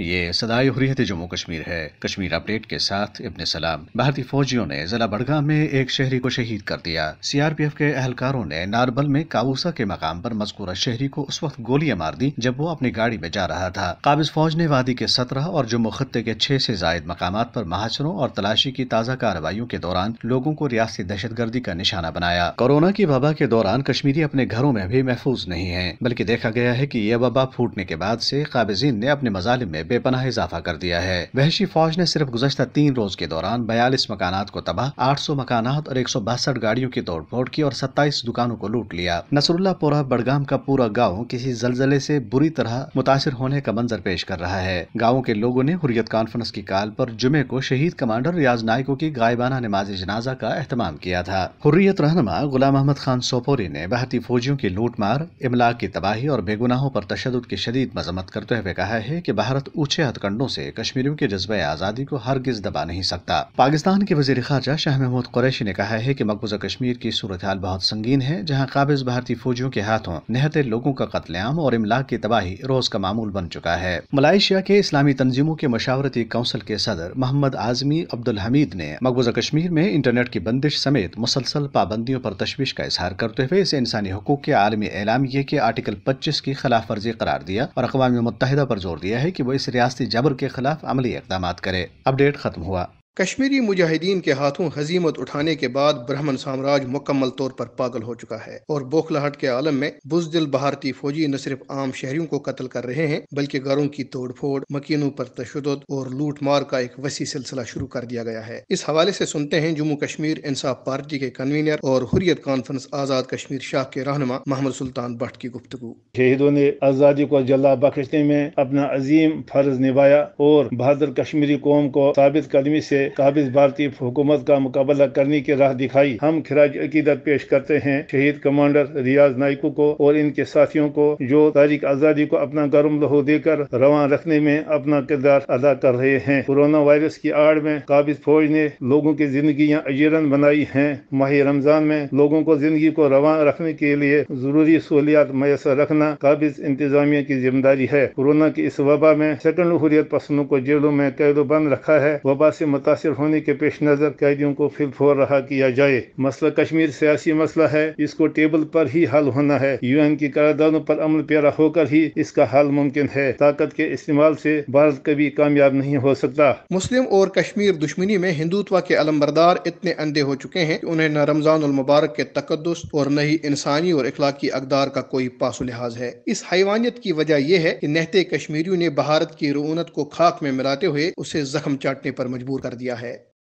ये सदाई हुरियत जम्मू कश्मीर है कश्मीर अपडेट के साथ इब्ने सलाम भारतीय फौजियों ने जिला बड़गाम में एक शहरी को शहीद कर दिया सीआरपीएफ के एहलकारों ने नारबल में काबूसा के मकाम पर मजकूरा शहरी को उस वक्त गोलियां मार दी जब वो अपनी गाड़ी में जा रहा था काबिज फौज ने वादी के सत्रह और जम्मू खत्े के छह से जायद मकाम पर महाजरों और तलाशी की ताज़ा कार्रवाई के दौरान लोगों को रियासी दहशत गर्दी का निशाना बनाया कोरोना की वबा के दौरान कश्मीरी अपने घरों में भी महफूज नहीं है बल्कि देखा गया है की यह वबा फूटने के बाद ऐसी काबिजीन ने अपने मजालिम में बेपनाह इजाफा कर दिया है वहशी फौज ने सिर्फ गुजशत तीन रोज के दौरान बयालीस मकान को तबाह आठ सौ मकान और एक सौ बासठ गाड़ियों की तोड़ फोड़ की और सत्ताईस दुकानों को लूट लिया नसरुल्लापुरा बड़गाम का पूरा गाँव किसी जलजले से बुरी तरह मुतासर होने का मंजर पेश कर रहा है गाँव के लोगों ने हुरियत कॉन्फ्रेंस की काल पर जुमे को शहीद कमांडर रियाज नायकों की गायबाना नमाज जनाजा का अहतमाम किया था हुर्रियत रहनमा गुलाम अहमद खान सोपोरी ने भारतीय फौजियों की लूटमार इमलाक की तबाही और बेगुनाहों पर तशद की शदीद मजम्मत करते हुए कहा है कि भारत ऊंचे हथकंडों से कश्मीरियों के जज्बे आज़ादी को हर गिज दबा नहीं सकता पाकिस्तान के वजीर खारजा शाह महमूद कुरैशी ने कहा है की मकबूजा कश्मीर की सूरत हाल बहुत संगीन है जहाँ काबिज भारतीय फौजियों के हाथों नहते लोगों का कतलेआम और इमलाक की तबाही रोज का मामूल बन चुका है मलाइशिया के इस्लामी तंजीमों के मशावरती काउंसिल के सदर मोहम्मद आजमी अब्दुल हमीद ने मकबूजा कश्मीर में इंटरनेट की बंदिश समेत मुसलसल पाबंदियों पर तशवीश का इजहार करते हुए इसे इंसानी हकूक के आलमी एलामिये के आर्टिकल पच्चीस की खिलाफ वर्जी करार दिया और अकवा मुतहदा पर जोर दिया है की वो इस रियासी जबर के खिलाफ अमली इकदाम करे अपडेट खत्म हुआ कश्मीरी मुजाहिदीन के हाथों हजीमत उठाने के बाद ब्राह्मण साम्राज्य मुकम्मल तौर पर पागल हो चुका है और बोखलाहट के आलम में बुजदिल भारतीय फौजी न सिर्फ आम शहरियों को कत्ल कर रहे हैं बल्कि घरों की तोड़ फोड़ मकीनों पर तशद और लूट मार का एक वसी सिलसिला शुरू कर दिया गया है इस हवाले ऐसी सुनते हैं जम्मू कश्मीर इंसाफ पार्टी के कन्वीनर और हुरियत कॉन्फ्रेंस आजाद कश्मीर शाह के रहनमा मोहम्मद सुल्तान भट्ट की गुफ्तु शहीदों ने आज़ादी को जला बख्शने में अपना अजीम फर्ज निभाया और बहादुर कश्मीरी कौम को साबित कदमी ऐसी काबिज भारतीय हुकूमत का मुकाबला करने की राह दिखाई हम खराज अकीदत पेश करते हैं शहीद कमांडर रियाज नाइकू को और इनके साथियों को जो तारीख आज़ादी को अपना गर्म लहू देकर रवान रखने में अपना किरदार अदा कर रहे हैं कोरोना वायरस की आड़ में काबिज फौज ने लोगों की जिंदगी अजीरन बनाई है माह रमजान में लोगों को जिंदगी को रवान रखने के लिए जरूरी सहूलियात मैसर रखना काबिज इंतजामिया की जिम्मेदारी है कोरोना की इस वबा में सेकंड हुरियत पसंदों को जेलों में कैदोबंद रखा है वबा से मुता मुतासर होने के पेश नज़र कैदियों को फोर रहा किया जाए मसला कश्मीर सियासी मसला है इसको टेबल पर ही हल होना है यू एन की करारदादों पर अमल प्यारा होकर ही इसका हल मुमकिन है ताकत के इस्तेमाल से भारत कभी कामयाब नहीं हो सकता मुस्लिम और कश्मीर दुश्मनी में हिंदुत्व के अलम्बरदार इतने अंधे हो चुके हैं कि उन्हें न रमजान मुबारक के तकदस और न ही इंसानी और इखलाकी अकदार का कोई पास लिहाज है इस हैवानियत की वजह यह है की नहते कश्मीरियों ने भारत की रऊनत को खाक में मिलाते हुए उसे जख्म चाटने पर मजबूर कर दिया दिया है